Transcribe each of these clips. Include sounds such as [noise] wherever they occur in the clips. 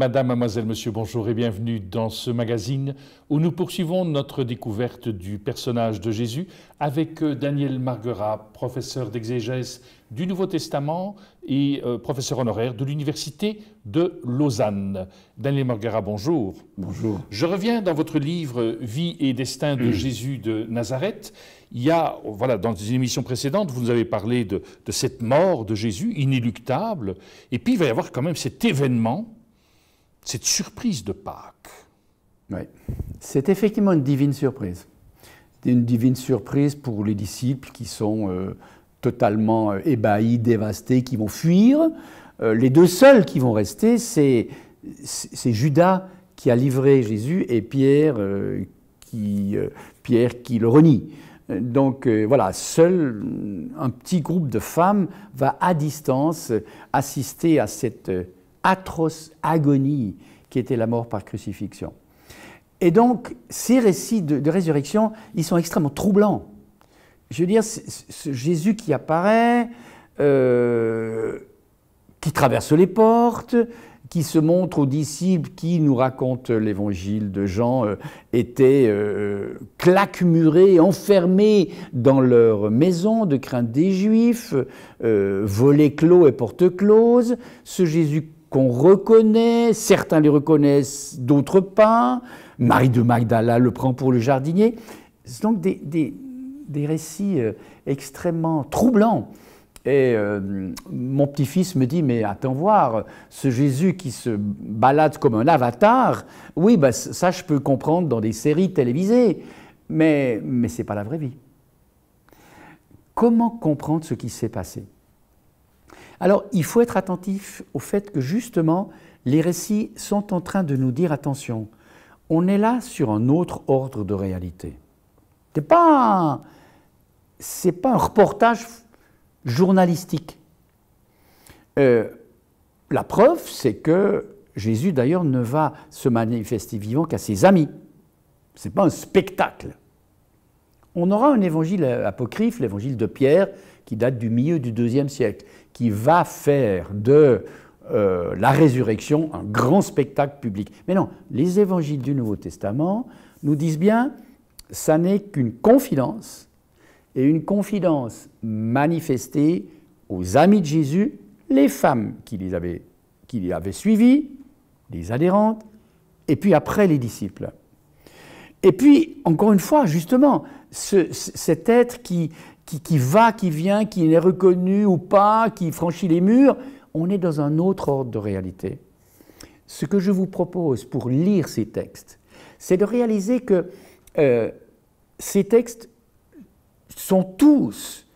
Madame, Mademoiselle, Monsieur, bonjour et bienvenue dans ce magazine où nous poursuivons notre découverte du personnage de Jésus avec euh, Daniel Marguerat, professeur d'exégèse du Nouveau Testament et euh, professeur honoraire de l'Université de Lausanne. Daniel Marguerat, bonjour. Bonjour. Je reviens dans votre livre Vie et destin de [clears throat] Jésus de Nazareth. Il y a, voilà, dans une émission précédente, vous nous avez parlé de, de cette mort de Jésus inéluctable. Et puis, il va y avoir quand même cet événement cette surprise de Pâques. Oui, c'est effectivement une divine surprise. Une divine surprise pour les disciples qui sont euh, totalement euh, ébahis, dévastés, qui vont fuir. Euh, les deux seuls qui vont rester, c'est, Judas qui a livré Jésus et Pierre, qui, Pierre qui le renie. Donc voilà, seul un petit groupe de femmes va à distance assister à cette atroce agonie qui était la mort par crucifixion. Et donc, ces récits de, résurrection, ils sont extrêmement troublants. Je veux dire, ce Jésus qui apparaît, euh, qui traverse les portes, qui se montre aux disciples, qui nous raconte l'évangile de Jean, était euh, étaient enfermé euh, claquemurés, dans leur maison de crainte des Juifs, volets clos et portes closes Ce Jésus qu'on reconnaît, certains les reconnaissent, d'autres pas. Marie de Magdala le prend pour le jardinier. C'est donc des, récits euh, extrêmement troublants. Et euh, mon petit-fils me dit, mais attends voir, ce Jésus qui se balade comme un avatar, oui, bah ça je peux comprendre dans des séries télévisées, mais, mais ce n'est pas la vraie vie. Comment comprendre ce qui s'est passé alors, il faut être attentif au fait que justement, les récits sont en train de nous dire attention, on est là sur un autre ordre de réalité. C'est pas pas un reportage journalistique. Euh, la preuve, c'est que Jésus d'ailleurs ne va se manifester vivant qu'à ses amis. Ce n'est pas un spectacle on aura un évangile euh, apocryphe, l'évangile de Pierre, qui date du milieu du deuxième siècle, qui va faire de euh, la résurrection un grand spectacle public. Mais non, les évangiles du Nouveau Testament nous disent bien, ça n'est qu'une confidence, et une confidence manifestée aux amis de Jésus, les femmes qui les avaient, qui les avaient suivies, les adhérentes, et puis après les disciples. Et puis, encore une fois, justement, cet être qui, qui, va, qui vient, qui n'est reconnu ou pas, qui franchit les murs, on est dans un autre ordre de réalité. Ce que je vous propose pour lire ces textes, c'est de réaliser que euh, ces textes sont tous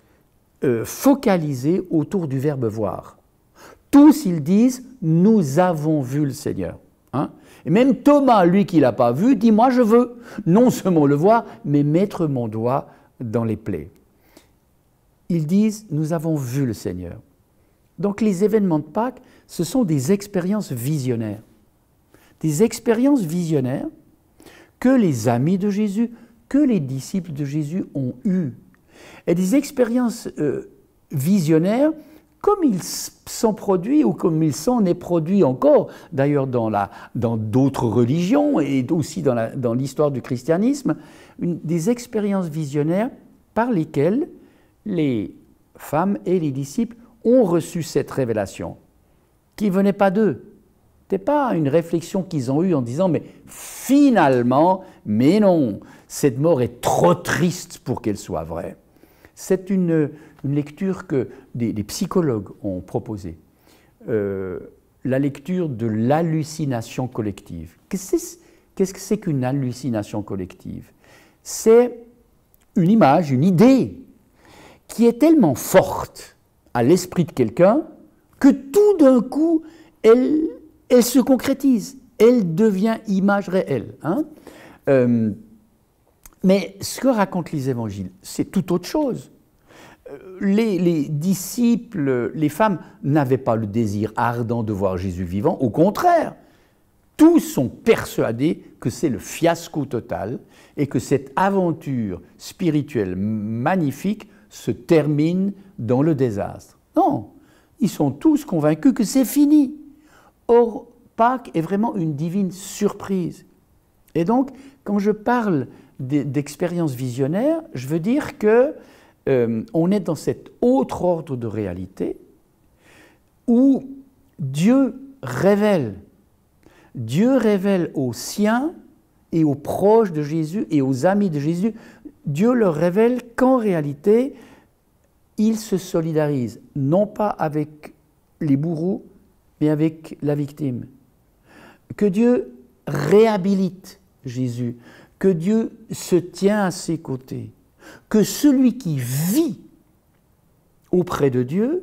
euh, focalisés autour du verbe voir. Tous, ils disent, nous avons vu le Seigneur. Hein. Et même Thomas, lui qui l'a pas vu, dit Moi je veux non seulement le voir, mais mettre mon doigt dans les plaies. Ils disent Nous avons vu le Seigneur. Donc les événements de Pâques, ce sont des expériences visionnaires. Des expériences visionnaires que les amis de Jésus, que les disciples de Jésus ont eues. Et des expériences euh, visionnaires comme ils sont produits ou comme ils sont est produit encore, d'ailleurs dans, la, dans d'autres religions et aussi dans, dans l'histoire du christianisme, des expériences visionnaires par lesquelles les femmes et les disciples ont reçu cette révélation, qui ne venait pas d'eux. Ce n'était pas une réflexion qu'ils ont eue en disant, mais finalement, mais non, cette mort est trop triste pour qu'elle soit vraie. C'est une, lecture que des, psychologues ont proposée. Euh, la lecture de l'hallucination collective. Qu'est-ce que c'est qu'une hallucination collective C'est une image, une idée qui est tellement forte à l'esprit de quelqu'un que tout d'un coup, elle, elle, se concrétise, elle devient image réelle. Hein euh, mais ce que racontent les évangiles, c'est tout autre chose. Euh, les, disciples, les femmes n'avaient pas le désir ardent de voir Jésus vivant, au contraire. Tous sont persuadés que c'est le fiasco total et que cette aventure spirituelle magnifique se termine dans le désastre. Non, ils sont tous convaincus que c'est fini. Or, Pâques est vraiment une divine surprise. Et donc, quand je parle d'expériences visionnaire, je veux dire que euh, on est dans cet autre ordre de réalité où Dieu révèle, Dieu révèle aux siens et aux proches de Jésus et aux amis de Jésus, Dieu leur révèle qu'en réalité, ils se solidarisent, non pas avec les bourreaux, mais avec la victime. Que Dieu réhabilite Jésus, que Dieu se tient à ses côtés, que celui qui vit auprès de Dieu,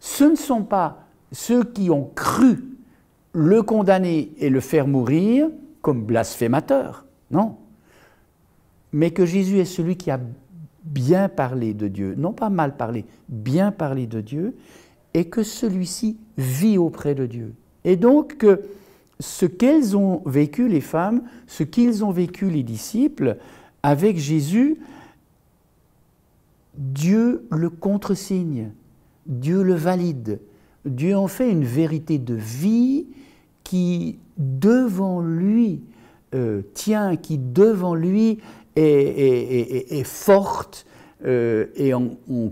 ce ne sont pas ceux qui ont cru le condamner et le faire mourir comme blasphémateur, non, mais que Jésus est celui qui a bien parlé de Dieu, non pas mal parlé, bien parlé de Dieu, et que celui-ci vit auprès de Dieu. Et donc que ce qu'elles ont vécu, les femmes, ce qu'ils ont vécu, les disciples, avec Jésus, Dieu le contresigne, Dieu le valide, Dieu en fait une vérité de vie qui devant lui euh, tient, qui devant lui est, forte euh, et en,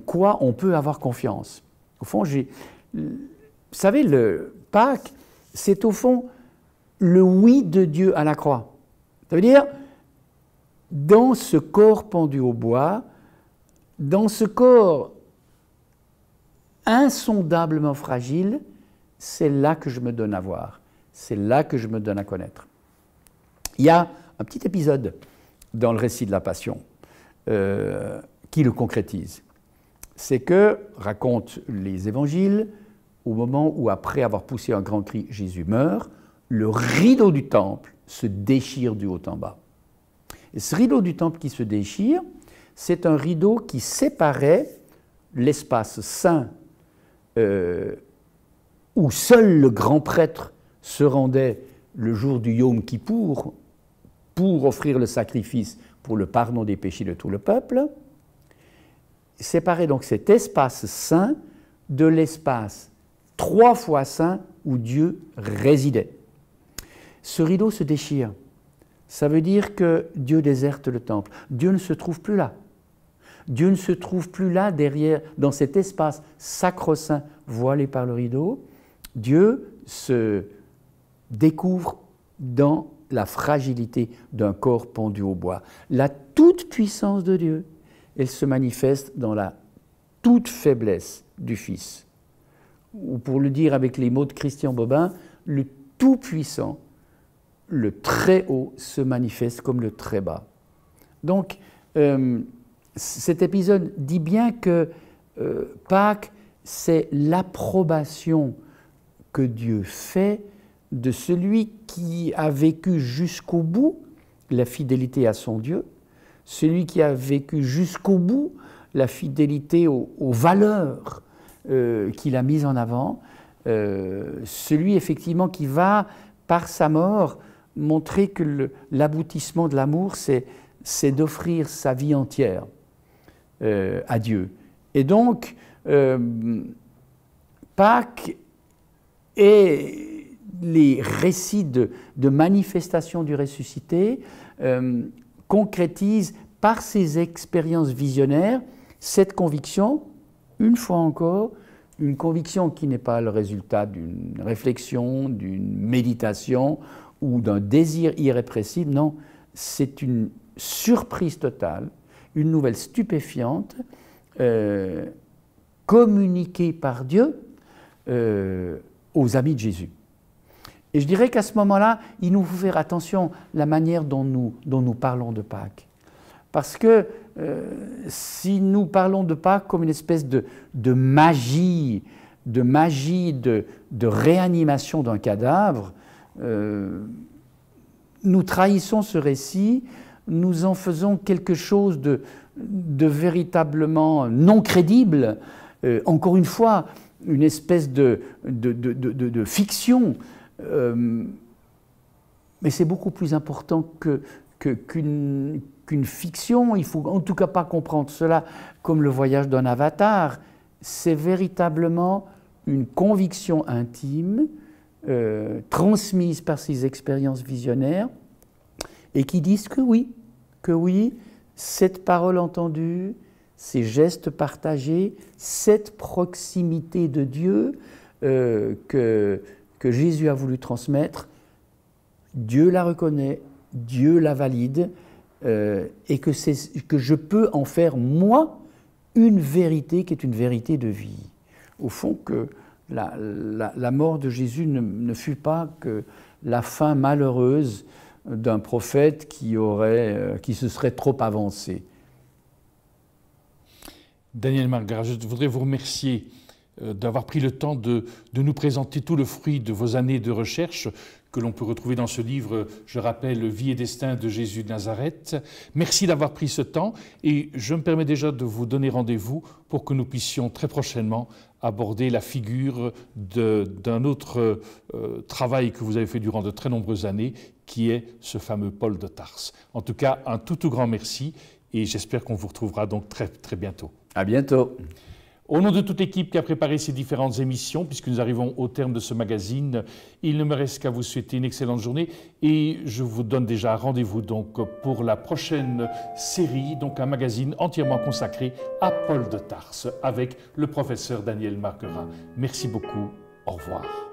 quoi on peut avoir confiance. Au fond, vous savez, le Pâques, c'est au fond le oui de Dieu à la croix. Ça veut dire, dans ce corps pendu au bois, dans ce corps insondablement fragile, c'est là que je me donne à voir, c'est là que je me donne à connaître. Il y a un petit épisode dans le récit de la Passion euh, qui le concrétise. C'est que, racontent les évangiles, au moment où, après avoir poussé un grand cri, Jésus meurt, le rideau du temple se déchire du haut en bas. ce rideau du temple qui se déchire, c'est un rideau qui séparait l'espace saint euh, où seul le grand prêtre se rendait le jour du Yom Kippour pour offrir le sacrifice pour le pardon des péchés de tout le peuple, séparait donc cet espace saint de l'espace trois fois saint où Dieu résidait ce rideau se déchire. Ça veut dire que Dieu déserte le temple. Dieu ne se trouve plus là. Dieu ne se trouve plus là derrière, dans cet espace sacro-saint voilé par le rideau. Dieu se découvre dans la fragilité d'un corps pendu au bois. La toute-puissance de Dieu, elle se manifeste dans la toute faiblesse du Fils. Ou pour le dire avec les mots de Christian Bobin, le Tout-Puissant le très haut se manifeste comme le très bas. Donc, euh, cet épisode dit bien que euh, Pâques, c'est l'approbation que Dieu fait de celui qui a vécu jusqu'au bout la fidélité à son Dieu, celui qui a vécu jusqu'au bout la fidélité aux, valeurs euh, qu'il a mises en avant, celui effectivement qui va, par sa mort, montrer que l'aboutissement de l'amour, c'est d'offrir sa vie entière euh, à Dieu. Et donc, euh, Pâques et les récits de, de manifestation du ressuscité euh, concrétisent par ces expériences visionnaires cette conviction, une fois encore, une conviction qui n'est pas le résultat d'une réflexion, d'une méditation ou d'un désir irrépressible, non, c'est une surprise totale, une nouvelle stupéfiante, euh, communiquée par Dieu euh, aux amis de Jésus. Et je dirais qu'à ce moment-là, il nous faut faire attention la manière dont nous, dont nous parlons de Pâques. Parce que euh, si nous parlons de Pâques comme une espèce de, magie, de magie de réanimation d'un cadavre, euh, nous trahissons ce récit, nous en faisons quelque chose de, véritablement non crédible, euh, encore une fois, une espèce de, fiction. Euh, mais c'est beaucoup plus important qu'une, fiction. Il faut en tout cas pas comprendre cela comme le voyage d'un avatar. C'est véritablement une conviction intime euh, transmises par ces expériences visionnaires et qui disent que oui, que oui, cette parole entendue, ces gestes partagés, cette proximité de Dieu euh, que, Jésus a voulu transmettre, Dieu la reconnaît, Dieu la valide, euh, et que, c'est que je peux en faire, moi, une vérité qui est une vérité de vie. Au fond, que la, mort de Jésus ne, fut pas que la fin malheureuse d'un prophète qui, aurait, euh, qui se serait trop avancé. Daniel Margaret, je voudrais vous remercier euh, d'avoir pris le temps de, de, nous présenter tout le fruit de vos années de recherche que l'on peut retrouver dans ce livre, je rappelle, Vie et destin de Jésus de Nazareth. Merci d'avoir pris ce temps et je me permets déjà de vous donner rendez-vous pour que nous puissions très prochainement aborder la figure d'un autre euh, travail que vous avez fait durant de très nombreuses années, qui est ce fameux Paul de Tarse. En tout cas, un tout tout grand merci et j'espère qu'on vous retrouvera donc très très bientôt. À bientôt. Au nom de toute l'équipe qui a préparé ces différentes émissions, puisque nous arrivons au terme de ce magazine, il ne me reste qu'à vous souhaiter une excellente journée et je vous donne déjà rendez-vous donc pour la prochaine série, donc un magazine entièrement consacré à Paul de Tarse avec le professeur Daniel Marquerin. Merci beaucoup. Au revoir.